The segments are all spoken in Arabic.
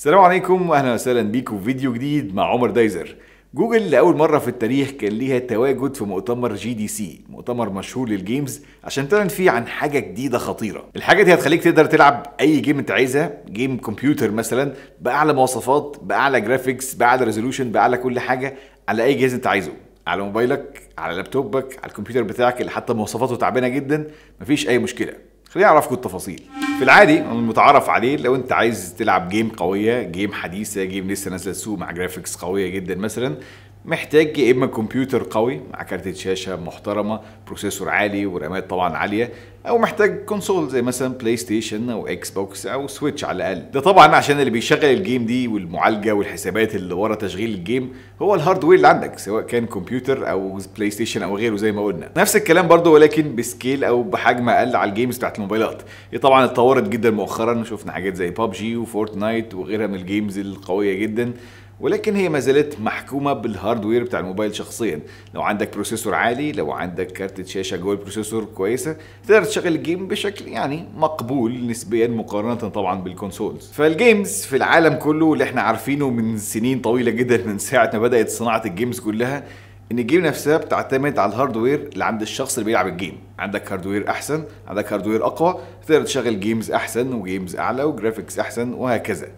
السلام عليكم واهلا وسهلا بيكم في فيديو جديد مع عمر دايزر جوجل لاول مره في التاريخ كان ليها تواجد في مؤتمر جي دي سي مؤتمر مشهور للجيمز عشان تعلن فيه عن حاجه جديده خطيره الحاجه دي هتخليك تقدر تلعب اي جيم انت عايزها جيم كمبيوتر مثلا باعلى مواصفات باعلى جرافيكس باعلى ريزولوشن باعلى كل حاجه على اي جهاز انت عايزه على موبايلك على لابتوبك على الكمبيوتر بتاعك اللي حتى مواصفاته تعبانه جدا مفيش اي مشكله خلينا اعرفكم التفاصيل في العادي المتعارف عليه لو انت عايز تلعب جيم قويه جيم حديثه جيم لسه نازله السوق مع جرافيكس قويه جدا مثلا محتاج يا اما كمبيوتر قوي مع كارت شاشه محترمه بروسيسور عالي ورامات طبعا عاليه او محتاج كونسول زي مثلا بلاي ستيشن او اكس بوكس او سويتش على الاقل ده طبعا عشان اللي بيشغل الجيم دي والمعالجه والحسابات اللي ورا تشغيل الجيم هو الهاردوير اللي عندك سواء كان كمبيوتر او بلاي ستيشن او غيره زي ما قلنا نفس الكلام برضه ولكن بسكيل او بحجم اقل على الجيمز بتاعت الموبايلات هي طبعا اتطورت جدا مؤخرا شفنا حاجات زي ببجي وفورتنايت وغيرها من الجيمز القويه جدا ولكن هي ما زالت محكومه بالهاردوير بتاع الموبايل شخصيا لو عندك بروسيسور عالي لو عندك كارت شاشه جوه البروسيسور كويسه تقدر تشغل الجيم بشكل يعني مقبول نسبيا مقارنه طبعا بالكونسولز فالجيمز في العالم كله اللي احنا عارفينه من سنين طويله جدا من ساعه ما بدات صناعه الجيمز كلها ان الجيم نفسها بتعتمد على الهاردوير اللي عند الشخص اللي بيلعب الجيم عندك هاردوير احسن عندك هاردوير اقوى تقدر تشغل جيمز احسن وجيمز اعلى وجرافيكس احسن وهكذا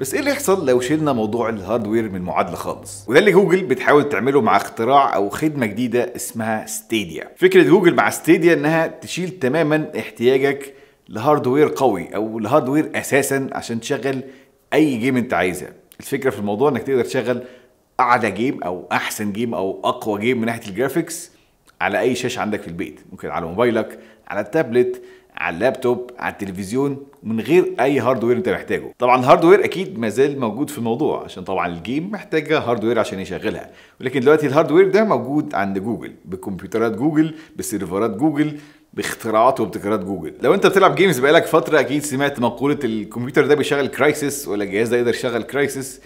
بس ايه اللي يحصل لو شلنا موضوع الهاردوير من المعادله خالص وده اللي جوجل بتحاول تعمله مع اختراع او خدمه جديده اسمها ستيديا فكره جوجل مع ستيديا انها تشيل تماما احتياجك لهاردوير قوي او لهاردوير اساسا عشان تشغل اي جيم انت عايزها الفكره في الموضوع انك تقدر تشغل اعلى جيم او احسن جيم او اقوى جيم من ناحيه الجرافيكس على اي شاشه عندك في البيت ممكن على موبايلك على التابلت على اللابتوب على التلفزيون من غير اي هاردوير انت محتاجه طبعا الهاردوير اكيد ما زال موجود في الموضوع عشان طبعا الجيم محتاجه هاردوير عشان يشغلها ولكن دلوقتي الهاردوير ده موجود عند جوجل بكمبيوترات جوجل بسيرفرات جوجل باختراعات وابتكارات جوجل لو انت بتلعب جيمز بقالك فتره اكيد سمعت مقوله الكمبيوتر ده بيشغل كرايسيس ولا الجهاز ده يقدر يشغل كرايسيس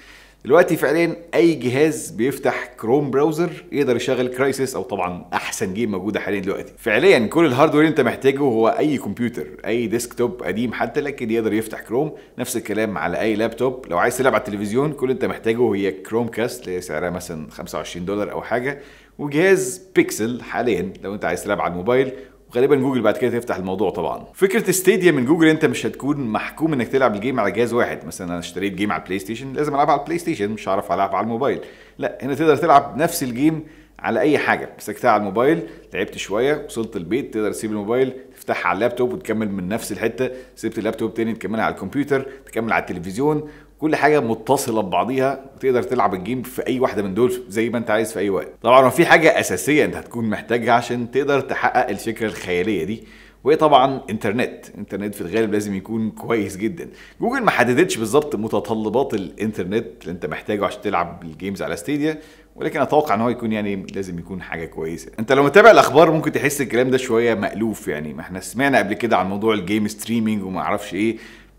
دلوقتي فعليا اي جهاز بيفتح كروم براوزر يقدر يشغل كرايسيس او طبعا احسن جيم موجوده حاليا دلوقتي فعليا كل الهاردوير اللي انت محتاجه هو اي كمبيوتر اي ديسكتوب قديم حتى لكن يقدر يفتح كروم نفس الكلام على اي لابتوب لو عايز تلعب على التلفزيون كل اللي انت محتاجه هي كروم كاست اللي هي سعرها مثلا 25 دولار او حاجه وجهاز بيكسل حاليا لو انت عايز تلعب على الموبايل غالبا جوجل بعد كده تفتح الموضوع طبعا فكره ستيديا من جوجل انت مش هتكون محكوم انك تلعب الجيم على جهاز واحد مثلا انا اشتريت جيم على البلاي ستيشن لازم العب على البلاي ستيشن مش هعرف العب على الموبايل لا هنا تقدر تلعب نفس الجيم على اي حاجه مسكتها على الموبايل لعبت شويه وصلت البيت تقدر تسيب الموبايل تفتحها على اللابتوب وتكمل من نفس الحته سبت اللابتوب تاني تكملها على الكمبيوتر تكمل على التلفزيون كل حاجه متصله ببعضيها وتقدر تلعب الجيم في اي واحده من دول زي ما انت عايز في اي وقت طبعا في حاجه اساسيه انت هتكون محتاجها عشان تقدر تحقق الفكره الخياليه دي وطبعا انترنت انترنت في الغالب لازم يكون كويس جدا جوجل ما حددتش بالظبط متطلبات الانترنت اللي انت محتاجه عشان تلعب الجيمز على ستيديا ولكن اتوقع ان هو يكون يعني لازم يكون حاجه كويسه انت لو متابع الاخبار ممكن تحس الكلام ده شويه مألوف يعني ما احنا سمعنا قبل كده عن موضوع الجيم ستريمينج وما اعرفش ايه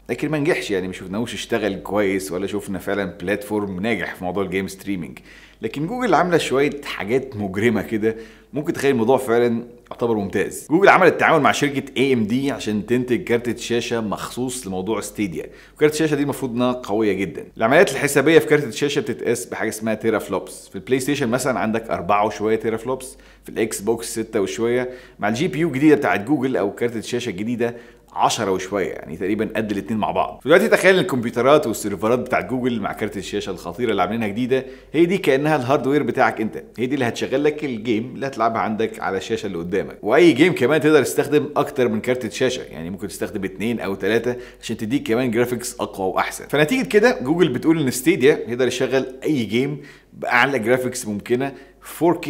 لكن ما نجحش يعني ما شفناهوش اشتغل كويس ولا شفنا فعلا بلاتفورم ناجح في موضوع الجيم ستريمنج لكن جوجل عامله شويه حاجات مجرمه كده ممكن تخلي الموضوع فعلا يعتبر ممتاز جوجل عملت التعاون مع شركه اي ام دي عشان تنتج كارت شاشه مخصوص لموضوع ستيديا وكارت الشاشه دي المفروض انها قويه جدا العمليات الحسابيه في كارت الشاشه بتتقاس بحاجه اسمها تيرا فلوبس في البلاي ستيشن مثلا عندك أربعة وشويه تيرا فلوبس في الاكس بوكس 6 وشويه مع الجي بي يو الجديده بتاعت جوجل او كارت الشاشه الجديده 10 وشويه يعني تقريبا قد الاثنين مع بعض دلوقتي تخيل الكمبيوترات والسيرفرات بتاعت جوجل مع كارت الشاشه الخطيره اللي عاملينها جديده هي دي كانها الهاردوير بتاعك انت هي دي اللي هتشغل لك الجيم اللي هتلعبها عندك على الشاشه اللي قدامك واي جيم كمان تقدر تستخدم اكتر من كارت شاشه يعني ممكن تستخدم اثنين او ثلاثه عشان تديك كمان جرافيكس اقوى واحسن فنتيجه كده جوجل بتقول ان ستيديا يقدر يشغل اي جيم باعلى جرافيكس ممكنه 4K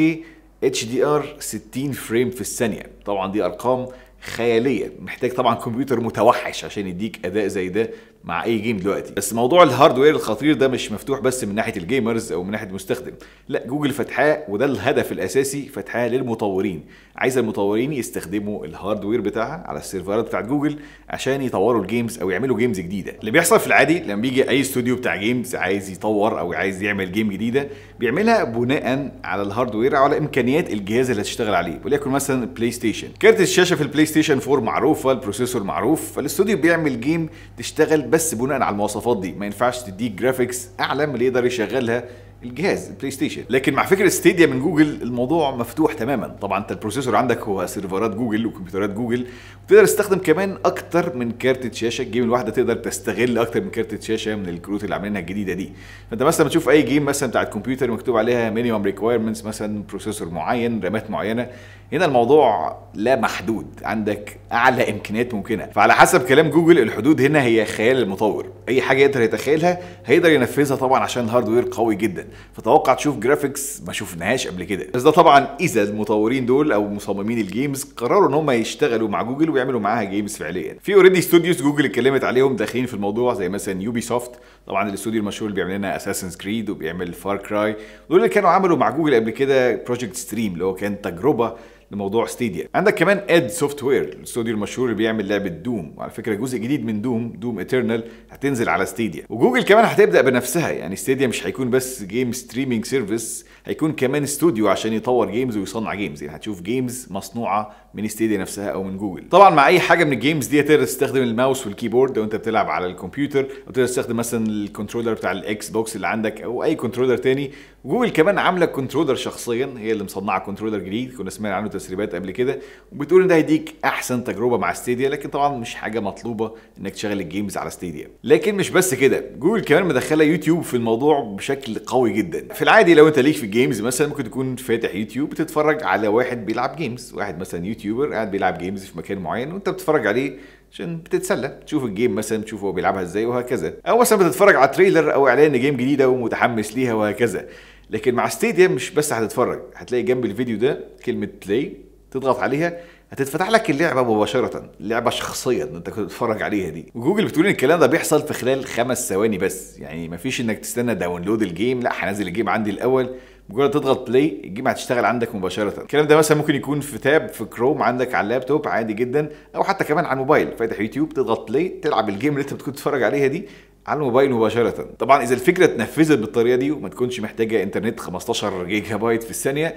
HDR 60 فريم في الثانيه طبعا دي ارقام خياليه محتاج طبعا كمبيوتر متوحش عشان يديك اداء زي ده مع اي جيم دلوقتي بس موضوع الهاردوير الخطير ده مش مفتوح بس من ناحيه الجيمرز او من ناحيه المستخدم لا جوجل فتحاه وده الهدف الاساسي فتحاه للمطورين عايز المطورين يستخدموا الهاردوير بتاعها على السيرفرات بتاعت جوجل عشان يطوروا الجيمز او يعملوا جيمز جديده اللي بيحصل في العادي لما بيجي اي استوديو بتاع جيمز عايز يطور او عايز يعمل جيم جديده بيعملها بناء على الهاردوير او على امكانيات الجهاز اللي هتشتغل عليه وليكن مثلا بلاي ستيشن كارت الشاشه في البلاي ستيشن 4 معروفه البروسيسور معروف فالاستوديو بيعمل جيم تشتغل بس بناء على المواصفات دي ما ينفعش تديك جرافيكس اعلى من اللي يقدر يشغلها الجهاز البلاي ستيشن لكن مع فكره ستيديا من جوجل الموضوع مفتوح تماما طبعا انت البروسيسور عندك هو سيرفرات جوجل وكمبيوترات جوجل وتقدر تستخدم كمان اكتر من كارت شاشه الجيم الواحده تقدر تستغل اكتر من كارت شاشه من الكروت اللي عاملينها الجديده دي فانت مثلا بتشوف تشوف اي جيم مثلا بتاعت كمبيوتر مكتوب عليها مينيمم ريكويرمنتس مثلا بروسيسور معين رامات معينه هنا الموضوع لا محدود عندك اعلى امكانيات ممكنه فعلى حسب كلام جوجل الحدود هنا هي خيال المطور اي حاجه يقدر يتخيلها هيقدر ينفذها طبعا عشان الهاردوير قوي جدا فتوقع تشوف جرافيكس ما شفناهاش قبل كده بس ده طبعا اذا المطورين دول او مصممين الجيمز قرروا ان هم يشتغلوا مع جوجل ويعملوا معاها جيمز فعليا في اوريدي استوديوز جوجل اتكلمت عليهم داخلين في الموضوع زي مثلا يوبي سوفت طبعا الاستوديو المشهور اللي بيعمل لنا اساسن كريد وبيعمل فار كراي دول اللي كانوا عملوا مع جوجل قبل كده بروجكت ستريم اللي هو كان تجربه لموضوع ستيديا عندك كمان اد سوفت وير الاستوديو المشهور اللي بيعمل لعبه دوم وعلى فكره جزء جديد من دوم دوم ايترنال هتنزل على ستيديا وجوجل كمان هتبدا بنفسها يعني ستيديا مش هيكون بس جيم ستريمينج سيرفيس هيكون كمان استوديو عشان يطور جيمز ويصنع جيمز يعني هتشوف جيمز مصنوعه من ستيديا نفسها او من جوجل طبعا مع اي حاجه من الجيمز دي تقدر تستخدم الماوس والكيبورد لو انت بتلعب على الكمبيوتر او تقدر تستخدم مثلا الكنترولر بتاع الاكس بوكس اللي عندك او اي كنترولر تاني جوجل كمان عامله كنترولر شخصيا هي اللي مصنعه كنترولر جديد كنا سمعنا عنه تسريبات قبل كده وبتقول ان ده هيديك احسن تجربه مع ستيديا لكن طبعا مش حاجه مطلوبه انك تشغل الجيمز على ستيديا لكن مش بس كده جوجل كمان مدخله يوتيوب في الموضوع بشكل قوي جدا في العادي لو انت ليك في الجيمز مثلا ممكن تكون فاتح يوتيوب بتتفرج على واحد بيلعب جيمز واحد مثلا يوتيوب يوتيوبر قاعد بيلعب جيمز في مكان معين وانت بتتفرج عليه عشان بتتسلى تشوف الجيم مثلا تشوف هو بيلعبها ازاي وهكذا او مثلا بتتفرج على تريلر او اعلان جيم جديده ومتحمس ليها وهكذا لكن مع ستيديا مش بس هتتفرج هتلاقي جنب الفيديو ده كلمه بلاي تضغط عليها هتتفتح لك اللعبه مباشره اللعبه شخصيا انت كنت بتتفرج عليها دي وجوجل بتقول ان الكلام ده بيحصل في خلال خمس ثواني بس يعني مفيش انك تستنى داونلود الجيم لا هنزل الجيم عندي الاول مجرد تضغط بلاي الجيم هتشتغل عندك مباشره الكلام ده مثلا ممكن يكون في تاب في كروم عندك على اللابتوب عادي جدا او حتى كمان على الموبايل فاتح يوتيوب تضغط بلاي تلعب الجيم اللي انت بتكون بتتفرج عليها دي على الموبايل مباشرة طبعا اذا الفكرة اتنفذت بالطريقة دي وما تكونش محتاجة انترنت 15 جيجا بايت في الثانية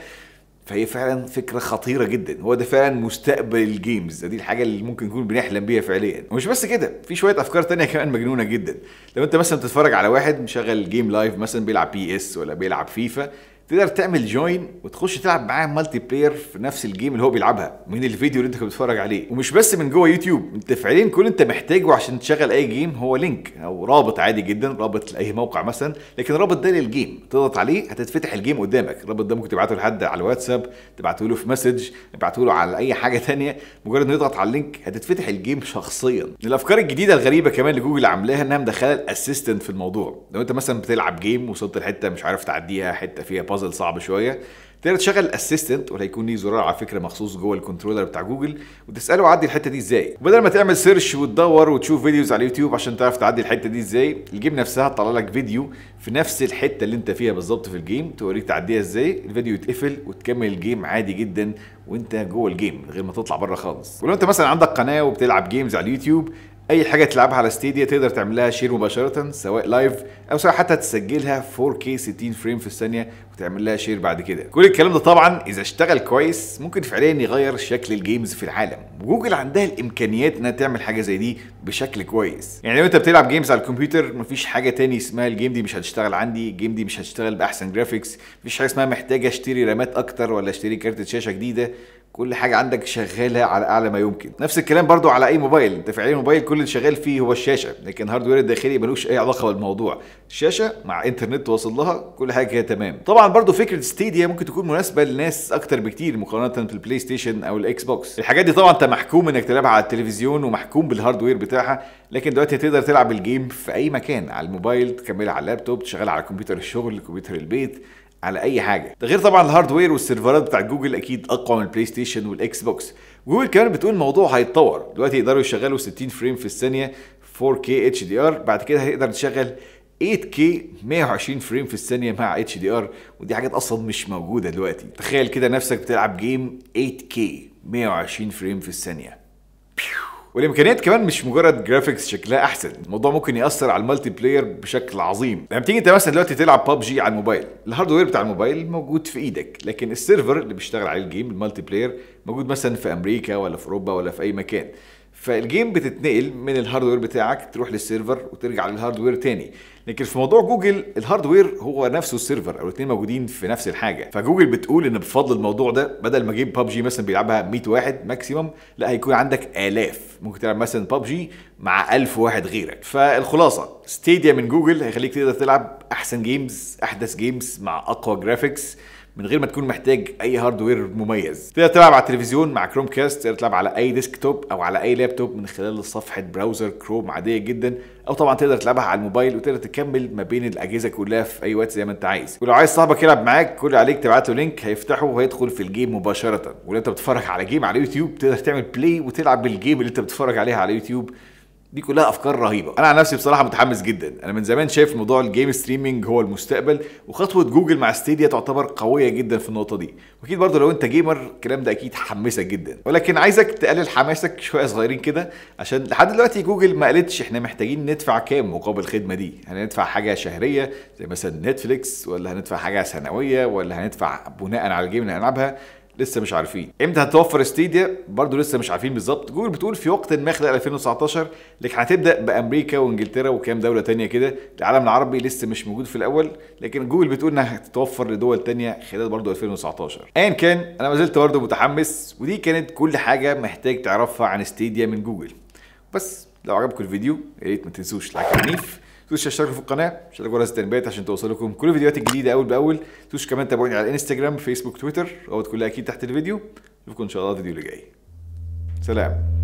فهي فعلا فكرة خطيرة جدا هو ده فعلا مستقبل الجيمز دي الحاجة اللي ممكن نكون بنحلم بيها فعليا ومش بس كده في شوية أفكار تانية كمان مجنونة جدا لو أنت مثلا بتتفرج على واحد مشغل جيم لايف مثلا بيلعب بي اس ولا بيلعب فيفا تقدر تعمل جوين وتخش تلعب معاه مالتي بلاير في نفس الجيم اللي هو بيلعبها من الفيديو اللي انت كنت بتتفرج عليه ومش بس من جوه يوتيوب انت فعليا كل انت محتاجه عشان تشغل اي جيم هو لينك او رابط عادي جدا رابط لاي موقع مثلا لكن الرابط ده للجيم تضغط عليه هتتفتح الجيم قدامك الرابط ده ممكن تبعته لحد على الواتساب تبعته له في مسج تبعته له على اي حاجه ثانيه مجرد انه يضغط على اللينك هتتفتح الجيم شخصيا من الافكار الجديده الغريبه كمان اللي جوجل عاملاها انها مدخله الاسيستنت في الموضوع لو انت مثلا بتلعب جيم وصلت لحته مش عارف تعديها حته فيها البازل صعب شويه تقدر تشغل الاسيستنت وهيكون ليه زرار على فكره مخصوص جوه الكنترولر بتاع جوجل وتساله عدي الحته دي ازاي وبدل ما تعمل سيرش وتدور وتشوف فيديوز على اليوتيوب عشان تعرف تعدي الحته دي ازاي الجيم نفسها تطلع لك فيديو في نفس الحته اللي انت فيها بالظبط في الجيم توريك تعديها ازاي الفيديو يتقفل وتكمل الجيم عادي جدا وانت جوه الجيم غير ما تطلع بره خالص ولو انت مثلا عندك قناه وبتلعب جيمز على اليوتيوب اي حاجه تلعبها على ستيديا تقدر تعمل لها شير مباشره سواء لايف او سواء حتى تسجلها 4K 60 فريم في الثانيه وتعمل لها شير بعد كده كل الكلام ده طبعا اذا اشتغل كويس ممكن فعليا يغير شكل الجيمز في العالم جوجل عندها الامكانيات انها تعمل حاجه زي دي بشكل كويس يعني لو انت بتلعب جيمز على الكمبيوتر مفيش حاجه تاني اسمها الجيم دي مش هتشتغل عندي الجيم دي مش هتشتغل باحسن جرافيكس مفيش حاجه اسمها محتاجه اشتري رامات اكتر ولا اشتري كارت شاشه جديده كل حاجه عندك شغاله على اعلى ما يمكن نفس الكلام برضو على اي موبايل انت فعليا الموبايل كل اللي شغال فيه هو الشاشه لكن الهاردوير الداخلي ملوش اي علاقه بالموضوع الشاشه مع انترنت واصل لها كل حاجه هي تمام طبعا برضو فكره ستيديا ممكن تكون مناسبه لناس اكتر بكتير مقارنه بالبلاي ستيشن او الاكس بوكس الحاجات دي طبعا انت محكوم انك تلعبها على التلفزيون ومحكوم بالهاردوير بتاعها لكن دلوقتي تقدر تلعب الجيم في اي مكان على الموبايل تكملها على اللابتوب تشغلها على كمبيوتر الشغل كمبيوتر البيت على اي حاجه ده غير طبعا الهاردوير والسيرفرات بتاع جوجل اكيد اقوى من البلاي ستيشن والاكس بوكس جوجل كمان بتقول الموضوع هيتطور دلوقتي يقدروا يشغلوا 60 فريم في الثانيه 4K HDR بعد كده هيقدر تشغل 8K 120 فريم في الثانية مع HDR ودي حاجات أصلا مش موجودة دلوقتي تخيل كده نفسك بتلعب جيم 8K 120 فريم في الثانية والامكانيات كمان مش مجرد جرافيكس شكلها احسن الموضوع ممكن ياثر على المالتي بلاير بشكل عظيم لما تيجي انت مثلا دلوقتي تلعب ببجي على الموبايل الهاردوير بتاع الموبايل موجود في ايدك لكن السيرفر اللي بيشتغل عليه الجيم المالتي بلاير موجود مثلا في امريكا ولا في اوروبا ولا في اي مكان فالجيم بتتنقل من الهاردوير بتاعك تروح للسيرفر وترجع للهاردوير تاني لكن في موضوع جوجل الهاردوير هو نفسه السيرفر او الاثنين موجودين في نفس الحاجه فجوجل بتقول ان بفضل الموضوع ده بدل ما جيم ببجي مثلا بيلعبها 100 واحد ماكسيمم لا هيكون عندك الاف ممكن تلعب مثلا ببجي مع 1000 واحد غيرك فالخلاصه ستيديا من جوجل هيخليك تقدر تلعب احسن جيمز احدث جيمز مع اقوى جرافيكس من غير ما تكون محتاج اي هاردوير مميز تقدر تلعب على التلفزيون مع كروم كاست تقدر تلعب على اي ديسكتوب او على اي لابتوب من خلال صفحه براوزر كروم عاديه جدا او طبعا تقدر تلعبها على الموبايل وتقدر تكمل ما بين الاجهزه كلها في اي وقت زي ما انت عايز ولو عايز صاحبك يلعب معاك كل عليك تبعت له لينك هيفتحه وهيدخل في الجيم مباشره ولو انت بتتفرج على جيم على يوتيوب تقدر تعمل بلاي وتلعب بالجيم اللي انت بتتفرج عليها على يوتيوب دي كلها افكار رهيبه انا عن نفسي بصراحه متحمس جدا انا من زمان شايف موضوع الجيم ستريمينج هو المستقبل وخطوه جوجل مع ستيديا تعتبر قويه جدا في النقطه دي واكيد برضه لو انت جيمر الكلام ده اكيد حمسك جدا ولكن عايزك تقلل حماسك شويه صغيرين كده عشان لحد دلوقتي جوجل ما قالتش احنا محتاجين ندفع كام مقابل الخدمه دي يعني هندفع حاجه شهريه زي مثلا نتفليكس ولا هندفع حاجه سنويه ولا هندفع بناء على الجيم اللي هنلعبها لسه مش عارفين امتى هتوفر ستيديا برضه لسه مش عارفين بالظبط جوجل بتقول في وقت ما خلال 2019 لكن هتبدا بامريكا وانجلترا وكام دوله تانية كده العالم العربي لسه مش موجود في الاول لكن جوجل بتقول انها هتتوفر لدول تانية خلال برضه 2019 ايا كان انا ما زلت برضه متحمس ودي كانت كل حاجه محتاج تعرفها عن ستيديا من جوجل بس لو عجبكم الفيديو يا ريت ما تنسوش لايك عنيف تنسوش تشتركوا في القناه تشتركوا على التنبيهات عشان لكم كل الفيديوهات الجديده اول باول تنسوش كمان تابعوني على الانستجرام فيسبوك تويتر او كلها اكيد تحت الفيديو نشوفكم ان شاء الله الفيديو اللي جاي سلام